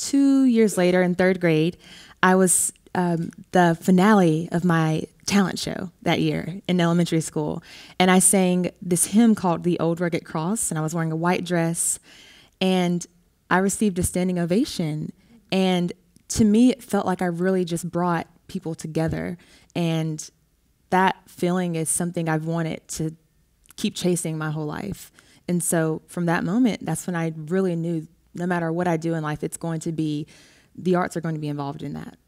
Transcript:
two years later in third grade, I was um, the finale of my talent show that year in elementary school. And I sang this hymn called The Old Rugged Cross, and I was wearing a white dress. And I received a standing ovation. And to me, it felt like I really just brought people together. And that feeling is something I've wanted to keep chasing my whole life. And so from that moment, that's when I really knew no matter what I do in life, it's going to be the arts are going to be involved in that.